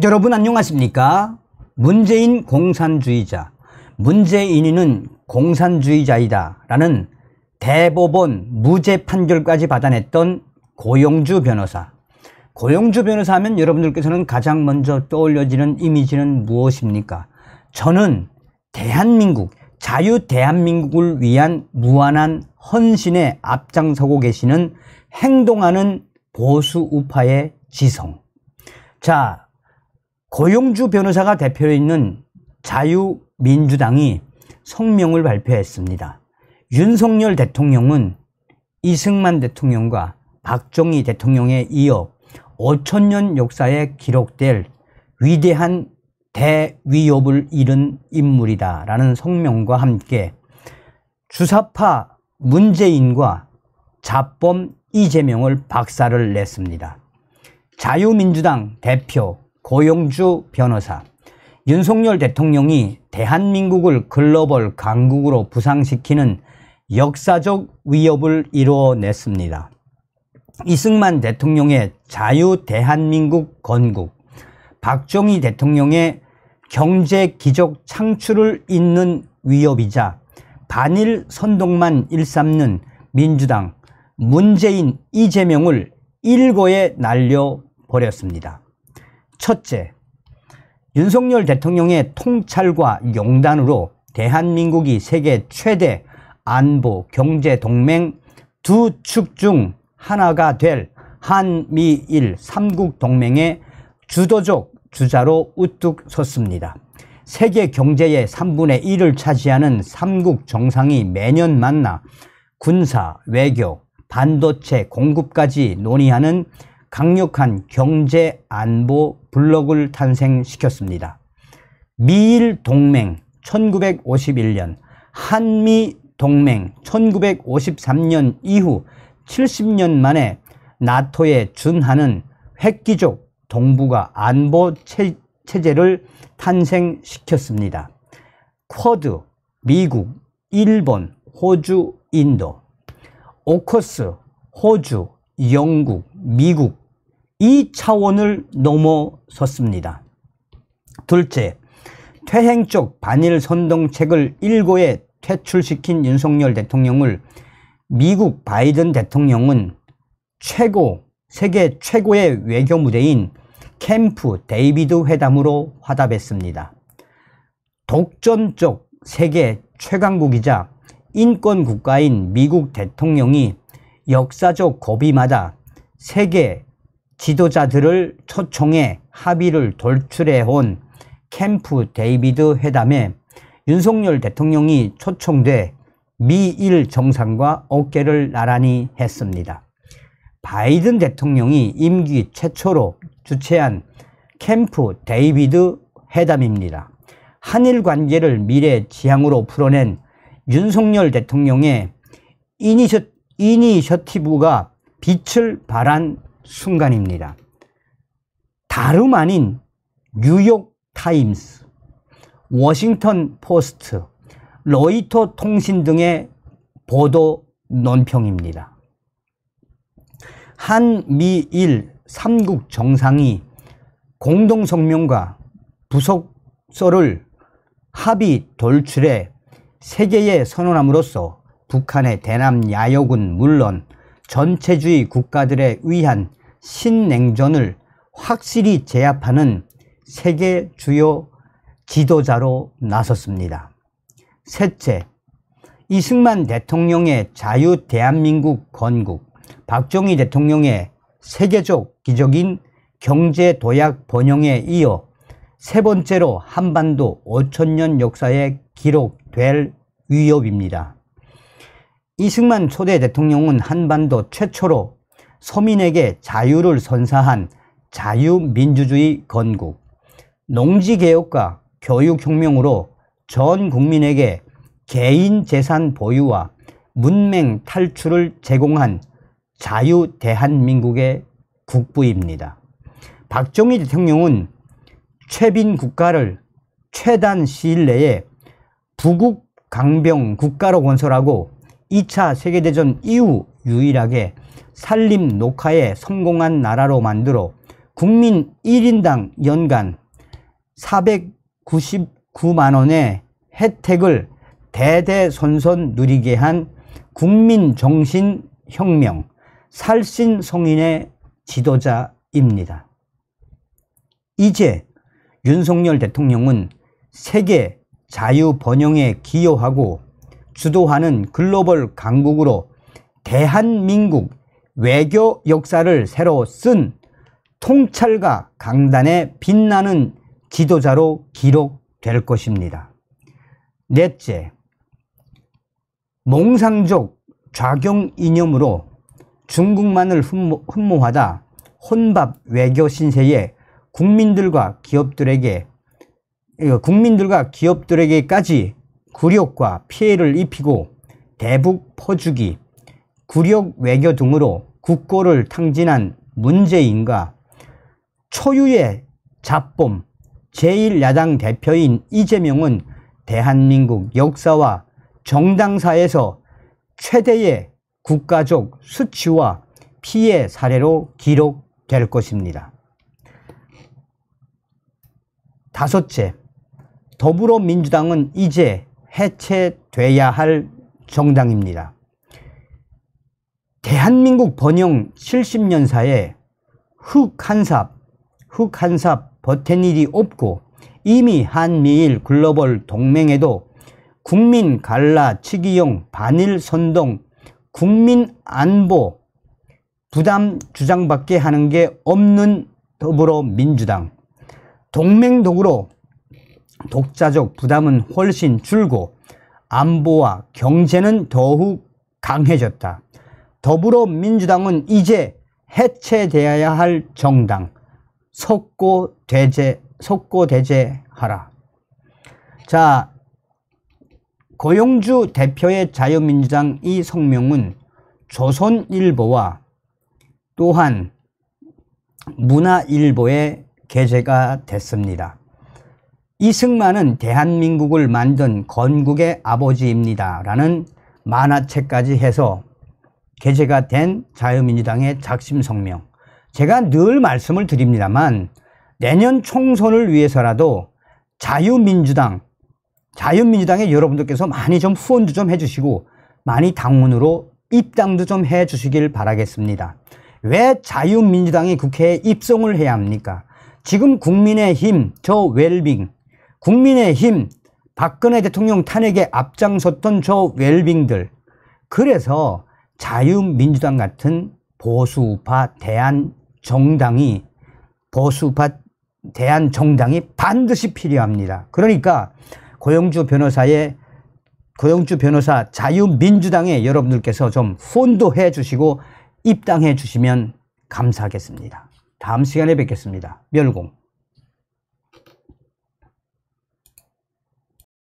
여러분 안녕하십니까? 문재인 공산주의자, 문재인이는 공산주의자이다 라는 대법원 무죄 판결까지 받아냈던 고용주 변호사 고용주 변호사 하면 여러분들께서는 가장 먼저 떠올려지는 이미지는 무엇입니까? 저는 대한민국, 자유 대한민국을 위한 무한한 헌신에 앞장서고 계시는 행동하는 보수 우파의 지성 자 고용주 변호사가 대표로 있는 자유민주당이 성명을 발표했습니다. 윤석열 대통령은 이승만 대통령과 박정희 대통령에 이어 5천년 역사에 기록될 위대한 대위협을 잃은 인물이다 라는 성명과 함께 주사파 문재인과 자범 이재명을 박사를 냈습니다. 자유민주당 대표 고용주 변호사 윤석열 대통령이 대한민국을 글로벌 강국으로 부상시키는 역사적 위협을 이루어냈습니다. 이승만 대통령의 자유 대한민국 건국, 박정희 대통령의 경제 기적 창출을 잇는 위협이자 반일 선동만 일삼는 민주당 문재인 이재명을 일거에 날려버렸습니다. 첫째, 윤석열 대통령의 통찰과 용단으로 대한민국이 세계 최대 안보 경제 동맹 두 축 중 하나가 될 한미일 3국 동맹의 주도적 주자로 우뚝 섰습니다. 세계 경제의 3분의 1을 차지하는 3국 정상이 매년 만나 군사, 외교, 반도체 공급까지 논의하는 강력한 경제 안보 블록을 탄생시켰습니다. 미일 동맹 1951년, 한미 동맹 1953년 이후 70년 만에 나토에 준하는 획기적 동북아 안보 체제를 탄생시켰습니다. 쿼드, 미국, 일본, 호주, 인도 오커스, 호주, 영국, 미국 이 차원을 넘어섰습니다. 둘째, 퇴행적 반일 선동책을 일고에 퇴출시킨 윤석열 대통령을 미국 바이든 대통령은 최고 세계 최고의 외교 무대인 캠프 데이비드 회담으로 화답했습니다. 독전적 세계 최강국이자 인권 국가인 미국 대통령이 역사적 고비마다 세계 지도자들을 초청해 합의를 돌출해온 캠프 데이비드 회담에 윤석열 대통령이 초청돼 미일 정상과 어깨를 나란히 했습니다. 바이든 대통령이 임기 최초로 주최한 캠프 데이비드 회담입니다. 한일 관계를 미래 지향으로 풀어낸 윤석열 대통령의 이니셔, 이니셔티브가 빛을 발한 순간입니다. 다름 아닌 뉴욕 타임스, 워싱턴 포스트, 로이터 통신 등의 보도 논평입니다. 한미일 3국 정상이 공동성명과 부속서를 합의 돌출해 세계에 선언함으로써 북한의 대남 야욕은 물론 전체주의 국가들에 의한 신냉전을 확실히 제압하는 세계 주요 지도자로 나섰습니다. 셋째, 이승만 대통령의 자유 대한민국 건국, 박정희 대통령의 세계적 기적인 경제 도약 번영에 이어 세 번째로 한반도 5천년 역사에 기록될 위협입니다. 이승만 초대 대통령은 한반도 최초로 서민에게 자유를 선사한 자유민주주의 건국, 농지개혁과 교육혁명으로 전 국민에게 개인 재산 보유와 문맹 탈출을 제공한 자유 대한민국의 국부입니다. 박정희 대통령은 최빈 국가를 최단 시일 내에 부국 강병 국가로 건설하고 2차 세계대전 이후 유일하게 산림 녹화에 성공한 나라로 만들어 국민 1인당 연간 499만원의 혜택을 대대손손 누리게 한 국민정신혁명 살신성인의 지도자입니다. 이제 윤석열 대통령은 세계 자유번영에 기여하고 주도하는 글로벌 강국으로 대한민국 외교 역사를 새로 쓴 통찰과 강단의 빛나는 지도자로 기록될 것입니다. 넷째, 몽상적 좌경 이념으로 중국만을 흠모, 하다 혼밥 외교 신세에 국민들과 기업들에게 어, 국민들과 기업들에게까지 굴욕과 피해를 입히고 대북 퍼주기, 굴욕 외교 등으로 국고를 탕진한 문재인과 초유의 잡범 제1야당 대표인 이재명은 대한민국 역사와 정당사에서 최대의 국가적 수치와 피해 사례로 기록될 것입니다. 다섯째, 더불어민주당은 이제 해체돼야 할 정당입니다. 대한민국 번영 70년사에 흑한삽, 흑한삽 버텐 일이 없고 이미 한미일 글로벌 동맹에도 국민 갈라치기용 반일 선동, 국민 안보 부담 주장밖에 하는 게 없는 더불어민주당 동맹 도구로 독자적 부담은 훨씬 줄고 안보와 경제는 더욱 강해졌다. 더불어민주당은 이제 해체되어야 할 정당 속고대제속고대제하라자 고용주 대표의 자유민주당 이 성명은 조선일보와 또한 문화일보에 게재가 됐습니다. 이승만은 대한민국을 만든 건국의 아버지입니다. 라는 만화책까지 해서 개제가된 자유민주당의 작심성명. 제가 늘 말씀을 드립니다만 내년 총선을 위해서라도 자유민주당, 자유민주당에 여러분들께서 많이 좀 후원도 좀 해주시고 많이 당원으로 입당도 좀 해주시길 바라겠습니다. 왜 자유민주당이 국회에 입성을 해야 합니까? 지금 국민의힘, 저 웰빙, 국민의힘 박근혜 대통령 탄핵에 앞장섰던 저 웰빙들 그래서 자유민주당 같은 보수파 대한 정당이 보수파 대한 정당이 반드시 필요합니다. 그러니까 고영주 변호사의 고영주 변호사 자유민주당에 여러분들께서 좀 혼도해 주시고 입당해 주시면 감사하겠습니다. 다음 시간에 뵙겠습니다. 멸공